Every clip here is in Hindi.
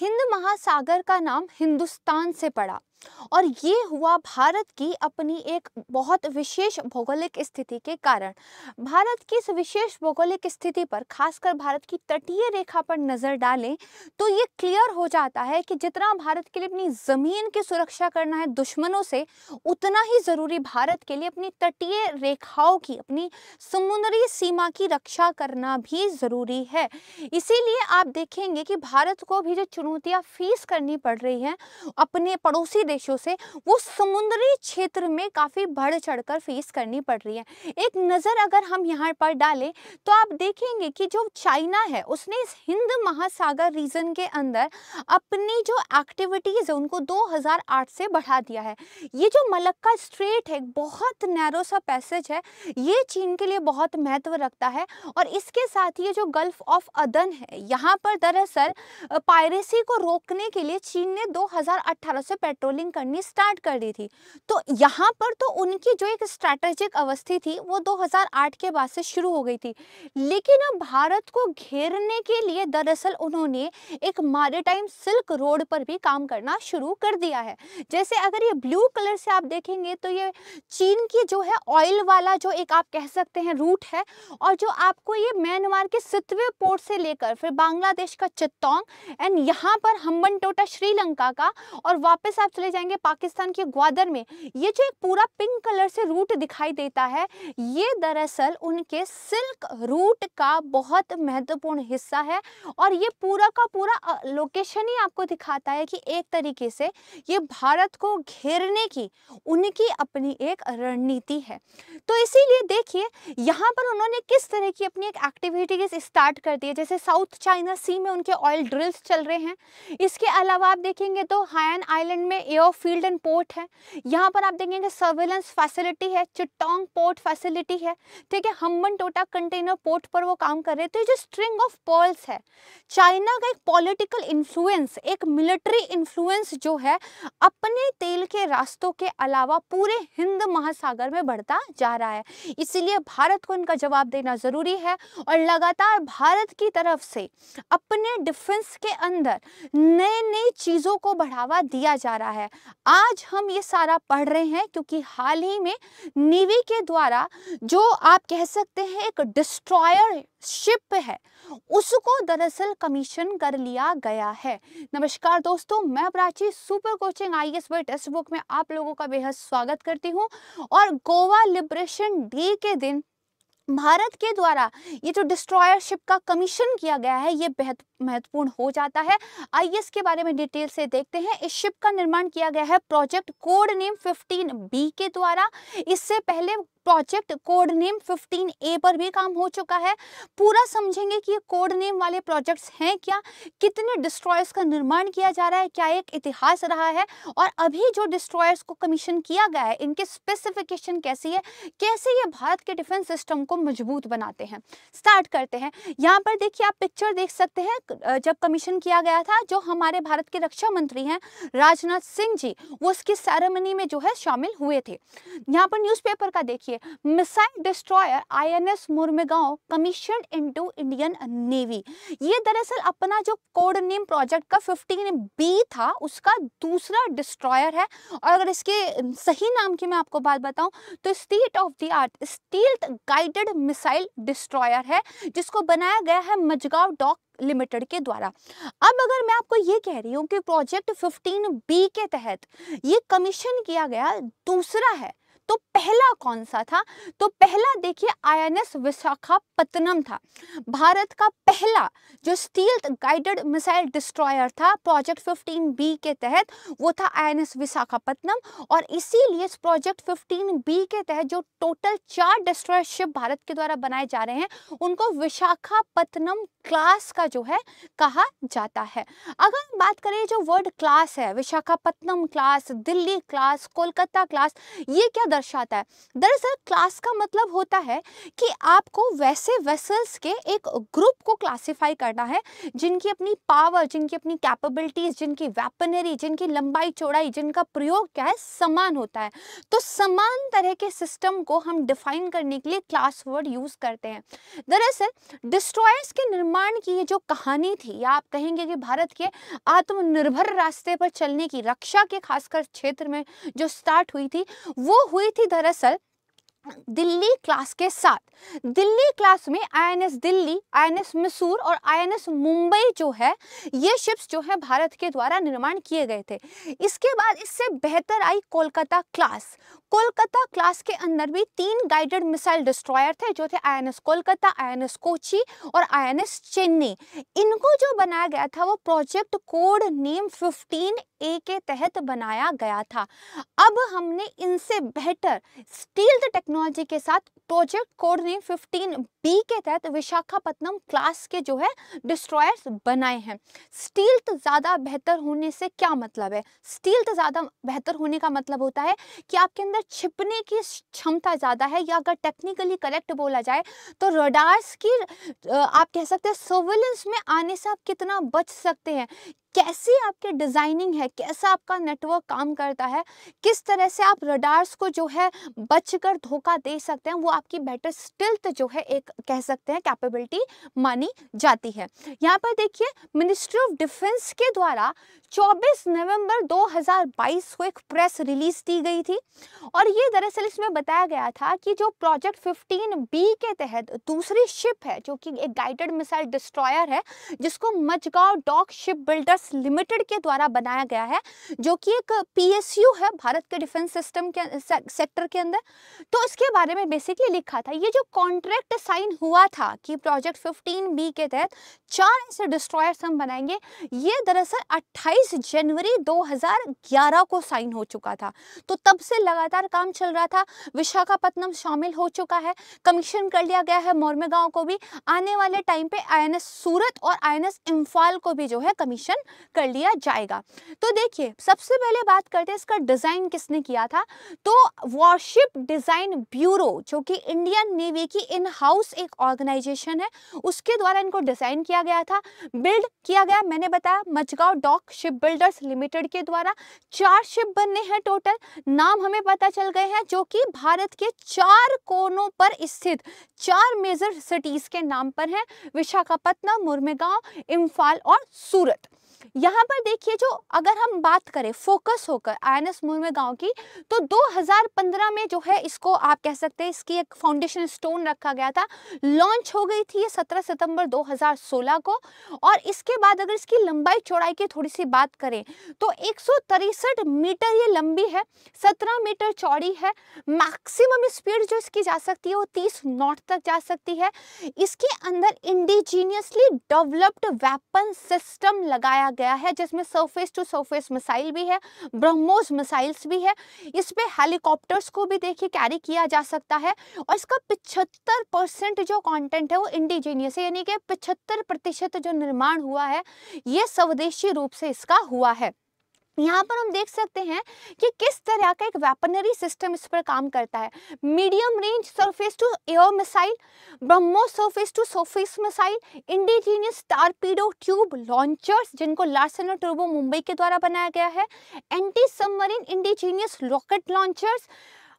हिंद महासागर का नाम हिंदुस्तान से पड़ा और ये हुआ भारत की अपनी एक बहुत विशेष भौगोलिक स्थिति के कारण भारत की इस विशेष भौगोलिक स्थिति पर खासकर भारत की तटीय रेखा पर नज़र डालें तो ये क्लियर हो जाता है कि जितना भारत के लिए अपनी ज़मीन की सुरक्षा करना है दुश्मनों से उतना ही ज़रूरी भारत के लिए अपनी तटीय रेखाओं की अपनी समुद्री सीमा की रक्षा करना भी ज़रूरी है इसीलिए आप देखेंगे कि भारत को भी जो चुनौतियाँ फेस करनी पड़ रही हैं अपने पड़ोसी देशों से वो समुद्री क्षेत्र में काफ़ी बढ़ चढ़कर फेस करनी पड़ रही है एक नज़र अगर हम यहाँ पर डालें तो आप देखेंगे कि जो चाइना है उसने इस हिंद महासागर रीजन के अंदर अपनी जो एक्टिविटीज़ है उनको 2008 से बढ़ा दिया है ये जो मलक्का स्ट्रेट है बहुत नैरो सा पैसेज है ये चीन के लिए बहुत महत्व रखता है और इसके साथ ये जो गल्फ ऑफ अदन है यहाँ पर दरअसल पायरेसी को रोकने के लिए चीन ने 2018 से पेट्रोल बॉलिंग करनी स्टार्ट कर दी थी तो यहाँ पर तो उनकी जो एक स्ट्रैटेजिक अवस्थी थी वो 2008 के बाद से शुरू हो गई थी लेकिन अब भारत को घेरने के लिए दरअसल उन्होंने एक मारिटाइम सिल्क रोड पर भी काम करना शुरू कर दिया है जैसे अगर ये ब्लू कलर से आप देखेंगे तो ये चीन की जो है ऑयल वाला जो एक आप कह सकते हैं रूट है और जो आपको ये म्यांमार के सितवे पोर्ट से लेकर फिर बांग्लादेश का चित्तौंग एंड यहाँ पर हम्बन श्रीलंका का और वापस आप चले चले जाएंगे पाकिस्तान के ग्वादर में ये जो एक पूरा पिंक कलर से रूट दिखाई देता है ये दरअसल उनके सिल्क रूट का बहुत महत्वपूर्ण हिस्सा है और ये पूरा का पूरा लोकेशन ही आपको दिखाता है कि एक तरीके से ये भारत को घेरने की उनकी अपनी एक रणनीति है तो इसीलिए देखिए यहाँ पर उन्होंने किस तरह की अपनी एक एक्टिविटी स्टार्ट कर दी है जैसे साउथ चाइना सी में उनके ऑयल ड्रिल्स चल रहे हैं इसके अलावा आप देखेंगे तो हायन आइलैंड में न्यू फील्ड एंड पोर्ट है यहाँ पर आप देखेंगे सर्वेलेंस फैसिलिटी है चिट्टोंग पोर्ट फैसिलिटी है ठीक है हम्बन टोटा कंटेनर पोर्ट पर वो काम कर रहे हैं तो ये जो स्ट्रिंग ऑफ पर्ल्स है चाइना का एक पॉलिटिकल इन्फ्लुएंस एक मिलिट्री इन्फ्लुएंस जो है अपने तेल के रास्तों के अलावा पूरे हिंद महासागर में बढ़ता जा रहा है इसीलिए भारत को इनका जवाब देना ज़रूरी है और लगातार भारत की तरफ से अपने डिफेंस के अंदर नए नए चीज़ों को बढ़ावा दिया जा रहा है है आज हम ये सारा पढ़ रहे हैं क्योंकि हाल ही में नीवी के द्वारा जो आप कह सकते हैं एक डिस्ट्रॉयर शिप है उसको दरअसल कमीशन कर लिया गया है नमस्कार दोस्तों मैं Prachi super coaching I S Y textbook में आप लोगों का बेहद स्वागत करती हूँ और गोवा लिबरेशन डे के दिन भारत के द्वारा ये जो डिस्ट्रॉयर शिप का कमीशन किया गया है ये बेहद महत्वपूर्ण हो जाता है आइए इसके बारे में डिटेल से देखते हैं इस शिप का निर्माण किया गया है प्रोजेक्ट कोड नेम 15 बी के द्वारा इससे पहले प्रोजेक्ट कोड नेम ए पर भी काम हो चुका है पूरा समझेंगे कि ये कोड नेम वाले प्रोजेक्ट्स हैं क्या कितने डिस्ट्रॉयर्स का निर्माण किया जा रहा है क्या एक इतिहास रहा है और अभी जो डिस्ट्रॉयर्स को कमीशन किया गया है इनके स्पेसिफिकेशन कैसी है कैसे ये भारत के डिफेंस सिस्टम को मजबूत बनाते हैं स्टार्ट करते हैं यहाँ पर देखिए आप पिक्चर देख सकते हैं जब कमीशन किया गया था जो हमारे भारत के रक्षा मंत्री हैं राजनाथ सिंह जी वो उसकी सेरेमनी में जो है शामिल हुए थे यहाँ पर न्यूज़पेपर का देखिए missile destroyer INS Mormugao commission into Indian navy ये दरअसल अपना जो कोड नेम प्रोजेक्ट का 15 बी था उसका दूसरा डिस्ट्रॉयर है और अगर इसके सही नाम की मैं आपको बात बताऊं तो state of the art stealth guided missile destroyer है जिसको बनाया गया है मजगांव डॉक लिमिटेड के द्वारा अब अगर मैं आपको ये कह रही हूँ कि प्रोजेक्ट 15 बी के तहत ये कमीशन किया गया दूसरा है तो पहला कौन सा था तो पहला देखिए आईएनएस विशाखापत्तनम था भारत का पहला जो स्टील गाइडेड मिसाइल डिस्ट्रॉयर था प्रोजेक्ट 15 बी के तहत वो था आईएनएस विशाखापत्तनम और इसीलिए इस प्रोजेक्ट 15 बी के तहत जो टोटल चार डिस्ट्रॉयर शिप भारत के द्वारा बनाए जा रहे हैं उनको विशाखापत्तनम क्लास का जो है कहा जाता है अगर हम बात करें जो वर्ड क्लास है Visakhapatnam class Delhi class Kolkata class ये क्या दर्शाता है दरअसल क्लास का मतलब होता है कि आपको वैसे वेसल्स के एक ग्रुप को क्लासिफाई करना है जिनकी अपनी पावर जिनकी अपनी कैपेबिलिटीज जिनकी वेपनरी जिनकी लंबाई चौड़ाई जिनका प्रयोग क्या है समान होता है तो समान तरह के सिस्टम को हम डिफाइन करने के लिए क्लास वर्ड यूज़ करते हैं दरअसल डिस्ट्रॉयर्स के निर्माण की ये जो कहानी थी या आप कहेंगे कि भारत के आत्मनिर्भर रास्ते पर चलने की रक्षा के खासकर क्षेत्र में जो स्टार्ट हुई थी वो हुई हुई थी दरअसल दिल्ली क्लास के साथ दिल्ली क्लास में आईएनएस दिल्ली आईएनएस मैसूर और आईएनएस मुंबई जो है ये शिप्स जो है भारत के द्वारा निर्माण किए गए थे इसके बाद इससे बेहतर आई कोलकाता क्लास कोलकाता क्लास के अंदर भी तीन गाइडेड मिसाइल डिस्ट्रॉयर थे जो थे एस कोलकाता एस कोची और एस चेन्नई इनको जो बनाया गया था वो प्रोजेक्ट कोड नेम 15 ए के तहत बनाया गया था अब हमने इनसे बेहतर स्टील टेक्नोलॉजी के साथ प्रोजेक्ट कोड नेम 15 बी के तहत विशाखापट्टनम क्लास के जो है डिस्ट्रॉयर्स बनाए हैं स्टील ज़्यादा बेहतर होने से क्या मतलब है स्टील ज़्यादा बेहतर होने का मतलब होता है कि आपके अंदर अंदर छिपने की क्षमता ज़्यादा है या अगर टेक्निकली करेक्ट बोला जाए तो रडार्स की आप कह सकते हैं सर्विलेंस में आने से आप कितना बच सकते हैं कैसी आपकी डिज़ाइनिंग है कैसा आपका नेटवर्क काम करता है किस तरह से आप रडार्स को जो है बच कर धोखा दे सकते हैं वो आपकी बेटर स्टिल्थ जो है एक कह सकते हैं कैपेबिलिटी मानी जाती है यहाँ पर देखिए मिनिस्ट्री ऑफ डिफेंस के द्वारा 24 नवंबर 2022 को एक प्रेस रिलीज दी गई थी और ये दरअसल इसमें बताया गया था कि जो प्रोजेक्ट 15 बी के तहत दूसरी शिप है जो कि एक गाइडेड मिसाइल डिस्ट्रॉयर है जिसको Mazagon dock shipbuilders space limited के द्वारा बनाया गया है जो कि एक पीएसयू है भारत के डिफेंस सिस्टम के अं, से, सेक्टर के अंदर तो इसके बारे में बेसिकली लिखा था ये जो कॉन्ट्रैक्ट साइन हुआ था कि प्रोजेक्ट 15 बी के तहत चार ऐसे डिस्ट्रॉयर्स हम बनाएंगे ये दरअसल 28 जनवरी 2011 को साइन हो चुका था तो तब से लगातार काम चल रहा था विशाखापट्टनम शामिल हो चुका है कमीशन कर लिया गया है मोरमेगांव को भी आने वाले टाइम पे आई सूरत और आई एस इम्फाल को भी जो है कमीशन कर लिया जाएगा तो देखिए सबसे पहले बात करते हैं इसका डिज़ाइन किसने किया था तो वॉरशिप डिज़ाइन ब्यूरो जो कि इंडियन नेवी की इन हाउस एक ऑर्गेनाइजेशन है उसके द्वारा इनको डिज़ाइन किया गया था बिल्ड किया गया मैंने बताया Mazagon dock shipbuilders limited के द्वारा चार शिप बनने हैं टोटल नाम हमें पता चल गए हैं जो कि भारत के चार कोनों पर स्थित चार मेजर सिटीज़ के नाम पर हैं विशाखापट्टनम मुरमेगांव इम्फाल और सूरत यहाँ पर देखिए जो अगर हम बात करें फोकस होकर एस मुर्मे गांव की तो 2015 में जो है इसको आप कह सकते हैं इसकी एक फाउंडेशन स्टोन रखा गया था लॉन्च हो गई थी ये 17 सितंबर 2016 को और इसके बाद अगर इसकी लंबाई चौड़ाई की थोड़ी सी बात करें तो एक मीटर ये लंबी है सत्रह मीटर चौड़ी है मैक्सिमम स्पीड जो इसकी जा सकती है वो तीस नॉट तक जा सकती है इसके अंदर इंडिजीनियसली डेवलप्ड वेपन सिस्टम लगाया गया है जिसमें सरफेस टू सरफेस मिसाइल भी है ब्रह्मोस मिसाइल्स भी है इस पर हेलीकॉप्टर्स को भी देखिए कैरी किया जा सकता है और इसका पिछहत्तर परसेंट जो कंटेंट है वो इंडिजीनियस है यानी कि पिछहत्तर प्रतिशत जो निर्माण हुआ है ये स्वदेशी रूप से इसका हुआ है यहाँ पर हम देख सकते हैं कि किस तरह का एक वेपनरी सिस्टम इस पर काम करता है medium range surface to air missile Brahmos surface to surface missile indigenous torpedo tube launchers जिनको लार्सन और टर्बो मुंबई के द्वारा बनाया गया है anti submarine indigenous rocket launchers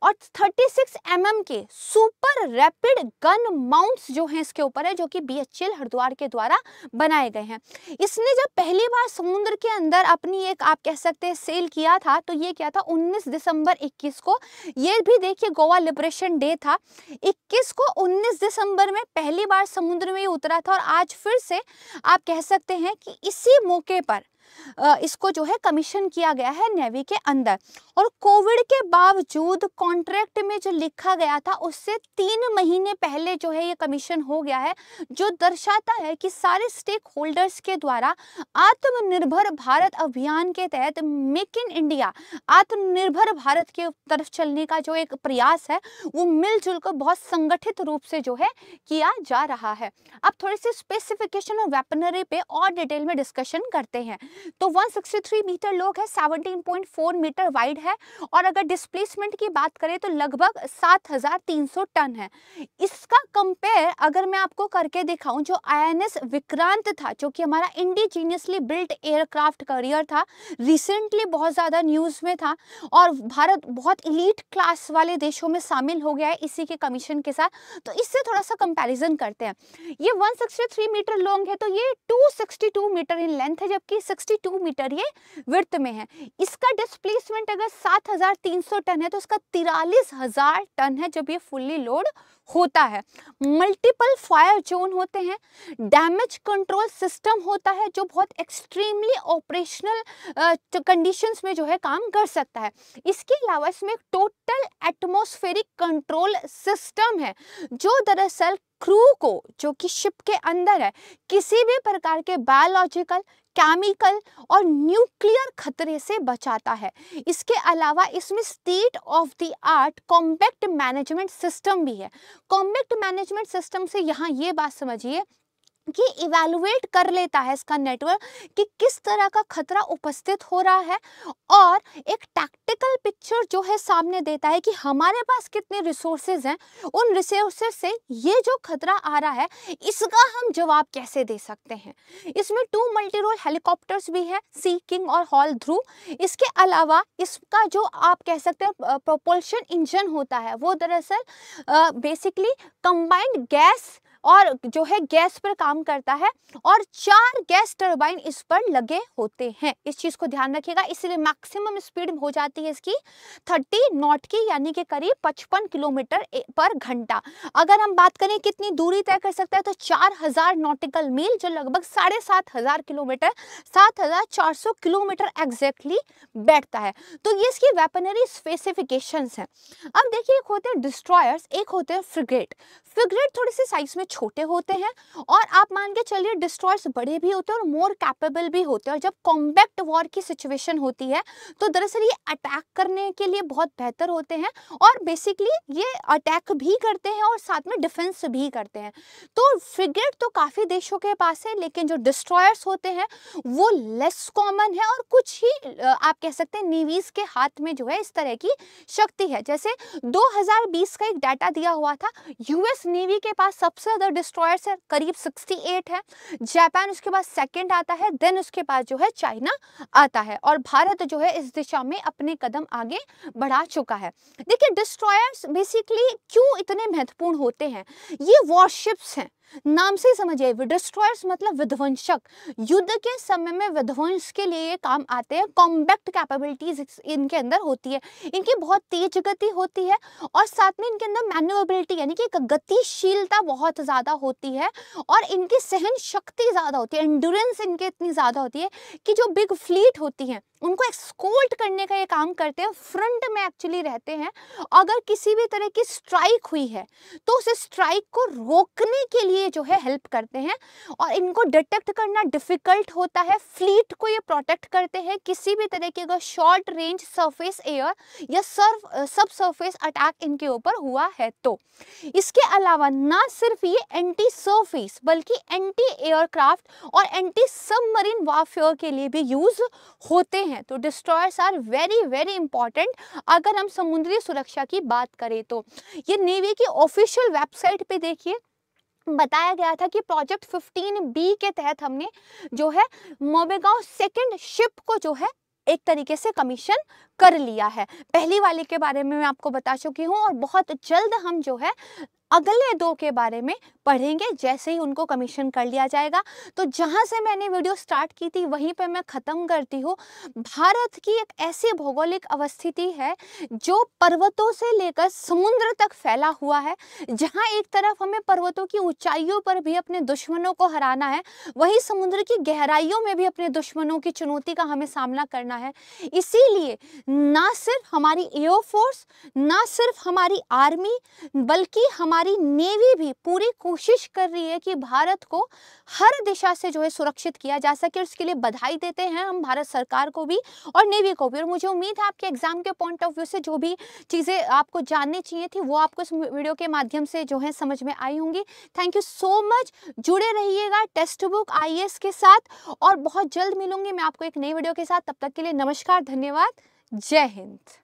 और 36 सिक्स mm के सुपर रैपिड गन माउंट्स जो हैं इसके ऊपर है जो कि एल हरिद्वार के द्वारा बनाए गए हैं इसने जब पहली बार समुद्र के अंदर अपनी एक आप कह सकते हैं सेल किया था तो ये क्या था 19 दिसंबर 21 को ये भी देखिए गोवा लिबरेशन डे था 21 को 19 दिसंबर में पहली बार समुद्र में उतरा था और आज फिर से आप कह सकते हैं कि इसी मौके पर इसको जो है कमीशन किया गया है नेवी के अंदर और कोविड के बावजूद कॉन्ट्रैक्ट में जो लिखा गया था उससे तीन महीने पहले जो है ये कमीशन हो गया है जो दर्शाता है कि सारे स्टेक होल्डर्स के द्वारा आत्मनिर्भर भारत अभियान के तहत मेक इन इंडिया आत्मनिर्भर भारत के तरफ चलने का जो एक प्रयास है वो मिलजुल कर बहुत संगठित रूप से जो है किया जा रहा है अब थोड़ी सी स्पेसिफिकेशन और वेपनरी पे और डिटेल में डिस्कशन करते हैं तो 163 मीटर लॉन्ग है 17.4 मीटर वाइड है और अगर डिस्प्लेसमेंट की बात करें तो लगभग 7,300 टन है इसका कंपेयर अगर मैं आपको करके दिखाऊं जो आई विक्रांत था जो कि हमारा इंडिजीनियसली बिल्ट एयरक्राफ्ट करियर था रिसेंटली बहुत ज़्यादा न्यूज़ में था और भारत बहुत इलीट क्लास वाले देशों में शामिल हो गया है इसी के कमीशन के साथ तो इससे थोड़ा सा कंपेरिजन करते हैं ये वन मीटर लॉन्ग है तो ये टू मीटर इन लेंथ है जबकि सिक्स 62 मीटर ये वृत्त में है इसका डिस्प्लेसमेंट अगर 7,300 टन है तो उसका तिरालीस हजार टन है जब ये फुल्ली लोड होता है मल्टीपल फायर जोन होते हैं डैमेज कंट्रोल सिस्टम होता है जो बहुत एक्सट्रीमली ऑपरेशनल कंडीशंस में जो है काम कर सकता है इसके अलावा इसमें टोटल एटमोस्फेरिक कंट्रोल सिस्टम है जो दरअसल क्रू को जो कि शिप के अंदर है किसी भी प्रकार के बायोलॉजिकल केमिकल और न्यूक्लियर खतरे से बचाता है इसके अलावा इसमें state of the art compact management system भी है कॉम्पैक्ट मैनेजमेंट सिस्टम से यहाँ ये बात समझिए कि इवेलुएट कर लेता है इसका नेटवर्क कि किस तरह का खतरा उपस्थित हो रहा है और एक टैक्टिकल पिक्चर जो है सामने देता है कि हमारे पास कितने रिसोर्सेज हैं उन रिसोर्सेज से ये जो खतरा आ रहा है इसका हम जवाब कैसे दे सकते हैं इसमें टू मल्टी रोल हेलीकॉप्टर्स भी हैं सी किंग और हॉल थ्रू इसके अलावा इसका जो आप कह सकते हैं प्रोपोल्शन इंजन होता है वो दरअसल बेसिकली कंबाइंड गैस और जो है गैस पर काम करता है और चार गैस टर्बाइन इस पर लगे होते हैं इस चीज़ को ध्यान रखिएगा इसलिए मैक्सिमम स्पीड हो जाती है इसकी थर्टी नॉट की यानी कि करीब पचपन किलोमीटर पर घंटा अगर हम बात करें कितनी दूरी तय कर सकता है तो चार हजार नोटिकल मील जो लगभग साढ़े सात हज़ार किलोमीटर सात हज़ार चार सौ किलोमीटर एग्जैक्टली बैठता है तो ये इसकी वेपनरी स्पेसिफिकेशन है अब देखिए एक होते हैं डिस्ट्रॉयर्स एक होते हैं फ्रिगेट फ्रिगेट थोड़ी सी साइज में छोटे होते हैं और आप मान के चलिए डिस्ट्रॉयर्स बड़े भी होते हैं और मोर कैपेबल भी होते हैं और जब कॉम्बैक्ट वॉर की सिचुएशन होती है तो दरअसल ये अटैक करने के लिए बहुत बेहतर होते हैं और बेसिकली ये अटैक भी करते हैं और साथ में डिफेंस भी करते हैं तो फ्रिगेट तो काफ़ी देशों के पास है लेकिन जो डिस्ट्रॉयर्स होते हैं वो लेस कॉमन है और कुछ ही आप कह सकते हैं नीवीज के हाथ में जो है इस तरह की शक्ति है जैसे 2020 का एक डाटा दिया हुआ था यूएस नेवी के पास सबसे अदर डिस्ट्रॉयर्स है करीब 68 है जापान उसके बाद सेकंड आता है देन उसके बाद जो है चाइना आता है और भारत जो है इस दिशा में अपने कदम आगे बढ़ा चुका है देखिए डिस्ट्रॉयर्स बेसिकली क्यों इतने महत्वपूर्ण होते हैं ये वॉरशिप्स हैं नाम से ही डिस्ट्रॉयर्स मतलब विध्वंसक युद्ध के समय में विध्वंस के लिए ये काम आते हैं कॉम्बैक्ट कैपेबिलिटीज इनके अंदर होती है इनकी बहुत तेज गति होती है और साथ में इनके अंदर मैन्युएबिलिटी यानी कि गतिशीलता बहुत ज़्यादा होती है और इनकी सहन शक्ति ज़्यादा होती है एंडोरेंस इनके इतनी ज़्यादा होती है कि जो बिग फ्लीट होती है उनको एक्सकोल्ट करने का ये काम करते हैं फ्रंट में एक्चुअली रहते हैं अगर किसी भी तरह की स्ट्राइक हुई है तो उस स्ट्राइक को रोकने के लिए जो है हेल्प करते हैं और इनको डिटेक्ट करना डिफ़िकल्ट होता है फ्लीट को ये प्रोटेक्ट करते हैं किसी भी तरह की अगर शॉर्ट रेंज सरफेस एयर या सर्फ सब सरफेस अटैक इनके ऊपर हुआ है तो इसके अलावा ना सिर्फ ये एंटी सरफेस बल्कि एंटी एयरक्राफ्ट और एंटी सबमरीन वाफेयर के लिए भी यूज़ होते हैं तो destroyers are very very important अगर हम समुद्री सुरक्षा की बात करें तो ये नेवी की ऑफिशियल वेबसाइट पे देखिए बताया गया था कि प्रोजेक्ट 15 बी के तहत हमने जो है मोबेगांव सेकंड शिप को जो है एक तरीके से कमीशन कर लिया है पहली वाले के बारे में मैं आपको बता चुकी हूँ और बहुत जल्द हम जो है अगले दो के बारे में पढ़ेंगे जैसे ही उनको कमीशन कर लिया जाएगा तो जहाँ से मैंने वीडियो स्टार्ट की थी वहीं पर मैं ख़त्म करती हूँ भारत की एक ऐसी भौगोलिक अवस्थिति है जो पर्वतों से लेकर समुद्र तक फैला हुआ है जहाँ एक तरफ हमें पर्वतों की ऊंचाइयों पर भी अपने दुश्मनों को हराना है वहीं समुद्र की गहराइयों में भी अपने दुश्मनों की चुनौती का हमें सामना करना है इसीलिए ना सिर्फ हमारी एयरफोर्स ना सिर्फ हमारी आर्मी बल्कि हमारे हमारी नेवी भी पूरी कोशिश कर रही है कि भारत को हर दिशा से जो है सुरक्षित किया जा सके उसके लिए बधाई देते हैं हम भारत सरकार को भी और नेवी को भी और मुझे उम्मीद है आपके एग्जाम के पॉइंट ऑफ व्यू से जो भी चीज़ें आपको जाननी चाहिए थी वो आपको इस वीडियो के माध्यम से जो है समझ में आई होंगी थैंक यू सो मच जुड़े रहिएगा टेक्स्ट बुक आई के साथ और बहुत जल्द मिलूंगी मैं आपको एक नई वीडियो के साथ तब तक के लिए नमस्कार धन्यवाद जय हिंद